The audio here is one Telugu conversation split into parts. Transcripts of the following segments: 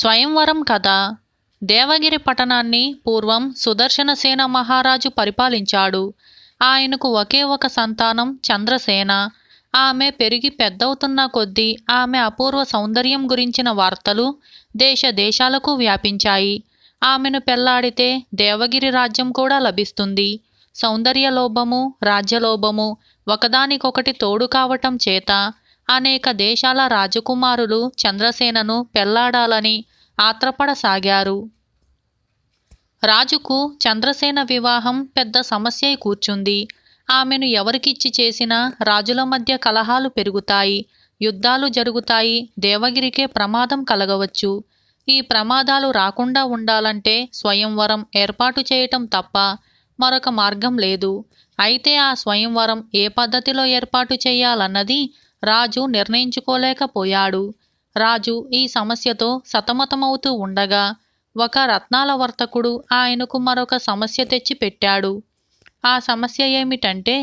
స్వయంవరం కథ దేవగిరి పట్టణాన్ని పూర్వం సుదర్శనసేన మహారాజు పరిపాలించాడు ఆయనకు ఒకే ఒక సంతానం చంద్రసేన ఆమె పెరిగి పెద్దవుతున్న కొద్దీ ఆమె అపూర్వ సౌందర్యం గురించిన వార్తలు దేశ దేశాలకు వ్యాపించాయి ఆమెను పెళ్లాడితే దేవగిరి రాజ్యం కూడా లభిస్తుంది సౌందర్యలోభము రాజ్యలోభము ఒకదానికొకటి తోడు కావటం చేత అనేక దేశాల రాజకుమారులు చంద్రసేనను పెళ్లాడాలని ఆత్రపడసాగారు రాజుకు చంద్రసేన వివాహం పెద్ద సమస్య కూర్చుంది ఆమెను ఎవరికిచ్చి చేసినా రాజుల మధ్య కలహాలు పెరుగుతాయి యుద్ధాలు జరుగుతాయి దేవగిరికే ప్రమాదం కలగవచ్చు ఈ ప్రమాదాలు రాకుండా ఉండాలంటే స్వయంవరం ఏర్పాటు చేయటం తప్ప మరొక మార్గం లేదు అయితే ఆ స్వయంవరం ఏ పద్ధతిలో ఏర్పాటు చేయాలన్నది రాజు నిర్ణయించుకోలేకపోయాడు రాజు ఈ సమస్యతో సతమతమవుతూ ఉండగా ఒక రత్నాల వర్తకుడు ఆయనకు మరొక సమస్య తెచ్చి పెట్టాడు ఆ సమస్య ఏమిటంటే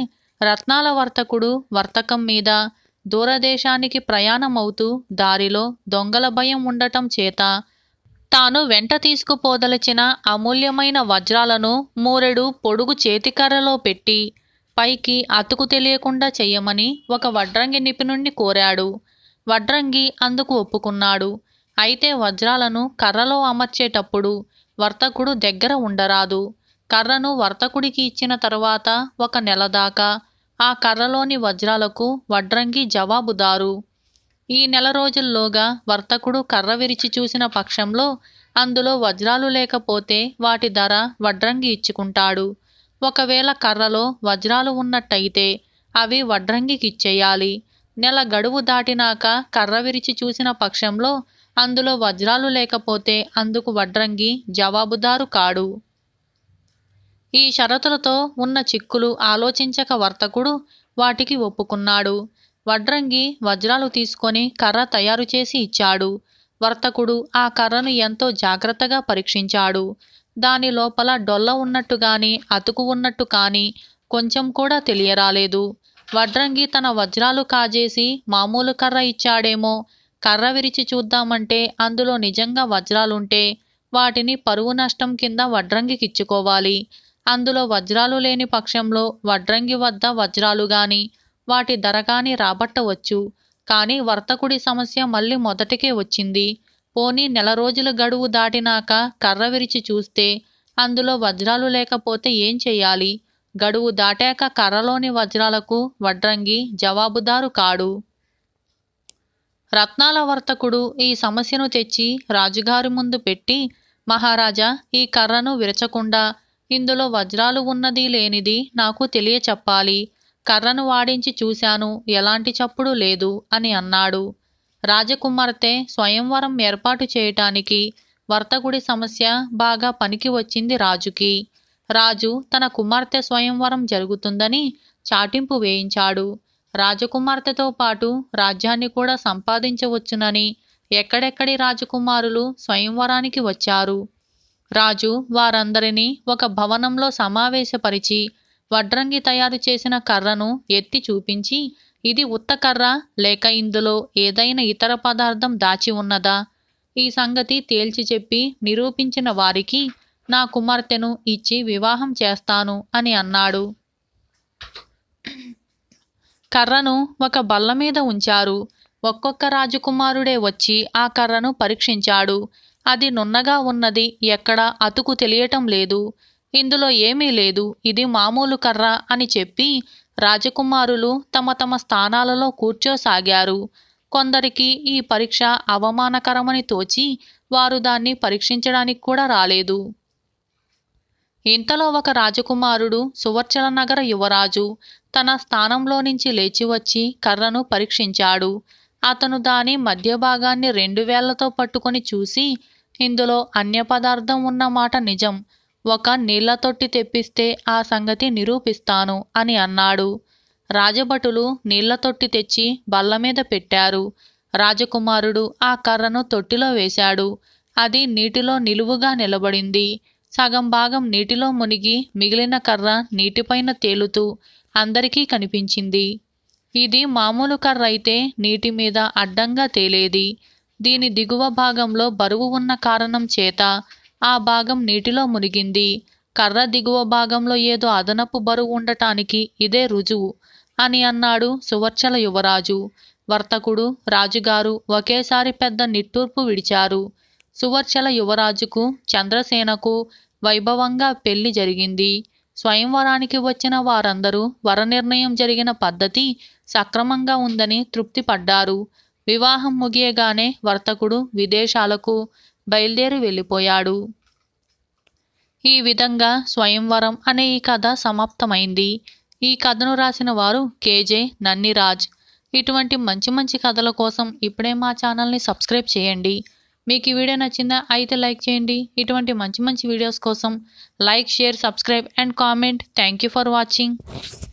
రత్నాల వర్తకుడు వర్తకం మీద దూరదేశానికి ప్రయాణమవుతూ దారిలో దొంగల భయం ఉండటం చేత తాను వెంట తీసుకుపోదలిచిన అమూల్యమైన వజ్రాలను మూరెడు పొడుగు చేతికర్రలో పెట్టి పైకి అతుకు తెలియకుండా చెయ్యమని ఒక వడ్రంగి నిపుణుణ్ణి కోరాడు వడ్రంగి అందుకు ఒప్పుకున్నాడు అయితే వజ్రాలను కర్రలో అమర్చేటప్పుడు వర్తకుడు దగ్గర ఉండరాదు కర్రను వర్తకుడికి ఇచ్చిన తరువాత ఒక నెల దాకా ఆ కర్రలోని వజ్రాలకు వడ్రంగి జవాబుదారు ఈ నెల రోజుల్లోగా వర్తకుడు కర్ర విరిచి చూసిన పక్షంలో అందులో వజ్రాలు లేకపోతే వాటి ధర వడ్రంగి ఇచ్చుకుంటాడు ఒకవేళ కర్రలో వజ్రాలు ఉన్నట్టయితే అవి వడ్రంగికిచ్చేయాలి నెల గడువు దాటినాక కర్ర విరిచి చూసిన పక్షంలో అందులో వజ్రాలు లేకపోతే అందుకు వడ్రంగి జవాబుదారు కాడు ఈ షరతులతో ఉన్న చిక్కులు ఆలోచించక వర్తకుడు వాటికి ఒప్పుకున్నాడు వడ్రంగి వజ్రాలు తీసుకొని కర్ర తయారు చేసి ఇచ్చాడు వర్తకుడు ఆ కర్రను ఎంతో జాగ్రత్తగా పరీక్షించాడు దాని లోపల డొల్ల ఉన్నట్టు గాని అతుకు ఉన్నట్టు కానీ కొంచెం కూడా తెలియరాలేదు వడ్రంగి తన వజ్రాలు కాజేసి మామూలు కర్ర ఇచ్చాడేమో కర్ర విరిచి చూద్దామంటే అందులో నిజంగా వజ్రాలుంటే వాటిని పరువు నష్టం కింద వడ్రంగికిచ్చుకోవాలి అందులో వజ్రాలు లేని పక్షంలో వడ్రంగి వద్ద వజ్రాలు గాని వాటి ధర కాని రాబట్టవచ్చు కానీ వర్తకుడి సమస్య మళ్ళీ మొదటికే వచ్చింది పోనీ నెల రోజుల గడువు దాటినాక కర్ర విరిచి చూస్తే అందులో వజ్రాలు లేకపోతే ఏం చెయ్యాలి గడువు దాటాక కర్రలోని వజ్రాలకు వడ్రంగి జవాబుదారు కాడు రత్నాల వర్తకుడు ఈ సమస్యను తెచ్చి రాజుగారి ముందు పెట్టి మహారాజా ఈ కర్రను విరచకుండా ఇందులో వజ్రాలు ఉన్నది లేనిది నాకు తెలియచెప్పాలి కర్రను వాడించి చూశాను ఎలాంటి చప్పుడు లేదు అని అన్నాడు రాజకుమార్తె స్వయంవరం ఏర్పాటు చేయటానికి వర్తకుడి సమస్య బాగా పనికి వచ్చింది రాజుకి రాజు తన కుమార్తె స్వయంవరం జరుగుతుందని చాటింపు వేయించాడు రాజకుమార్తెతో పాటు రాజ్యాన్ని కూడా సంపాదించవచ్చునని ఎక్కడెక్కడి రాజకుమారులు స్వయంవరానికి వచ్చారు రాజు వారందరినీ ఒక భవనంలో సమావేశపరిచి వడ్రంగి తయారు చేసిన కర్రను ఎత్తి చూపించి ఇది ఉత్తకర్ర లేక ఇందులో ఏదైనా ఇతర పదార్థం దాచి ఉన్నదా ఈ సంగతి తేల్చి చెప్పి నిరూపించిన వారికి నా కుమార్తెను ఇచ్చి వివాహం చేస్తాను అని అన్నాడు కర్రను ఒక బల్ల మీద ఉంచారు ఒక్కొక్క రాజకుమారుడే వచ్చి ఆ కర్రను పరీక్షించాడు అది నున్నగా ఉన్నది ఎక్కడా అతుకు తెలియటం లేదు ఇందులో ఏమీ లేదు ఇది మామూలు కర్ర అని చెప్పి రాజకుమారులు తమ తమ స్థానాలలో కూర్చోసాగారు కొందరికి ఈ పరీక్ష అవమానకరమని తోచి వారు దాన్ని పరీక్షించడానికి కూడా రాలేదు ఇంతలో ఒక రాజకుమారుడు సువర్చల నగర యువరాజు తన స్థానంలో నుంచి లేచి వచ్చి కర్రను పరీక్షించాడు అతను దాని మధ్య భాగాన్ని రెండు వేళ్లతో పట్టుకొని చూసి ఇందులో అన్య పదార్థం ఉన్నమాట నిజం ఒక నీళ్లతొట్టి తెప్పిస్తే ఆ సంగతి నిరూపిస్తాను అని అన్నాడు రాజభటులు నీళ్లతొట్టి తెచ్చి బల్లమీద పెట్టారు రాజకుమారుడు ఆ కర్రను తొట్టిలో వేశాడు అది నీటిలో నిలువుగా నిలబడింది సగం భాగం నీటిలో మునిగి మిగిలిన కర్ర నీటిపైన తేలుతూ అందరికీ కనిపించింది ఇది మామూలు కర్ర అయితే నీటి మీద అడ్డంగా తేలేది దీని దిగువ భాగంలో బరువు ఉన్న కారణం చేత ఆ భాగం నీటిలో మునిగింది కర్ర దిగువ భాగంలో ఏదో అదనపు బరువు ఉండటానికి ఇదే రుజువు అని అన్నాడు సువర్చల యువరాజు వర్తకుడు రాజుగారు ఒకేసారి పెద్ద నిట్టూర్పు విడిచారు సువర్చల యువరాజుకు చంద్రసేనకు వైభవంగా పెళ్లి జరిగింది స్వయంవరానికి వచ్చిన వారందరూ వర నిర్ణయం జరిగిన పద్ధతి సక్రమంగా ఉందని తృప్తిపడ్డారు వివాహం ముగియగానే వర్తకుడు విదేశాలకు బయలుదేరి వెళ్ళిపోయాడు ఈ విధంగా స్వయంవరం అనే ఈ కథ సమాప్తమైంది ఈ కథను రాసిన వారు కేజే నన్నిరాజ్ ఇటువంటి మంచి మంచి కథల కోసం ఇప్పుడే మా ఛానల్ని సబ్స్క్రైబ్ చేయండి మీకు ఈ వీడియో నచ్చిందా అయితే లైక్ చేయండి ఇటువంటి మంచి మంచి వీడియోస్ కోసం like share subscribe and comment thank for watching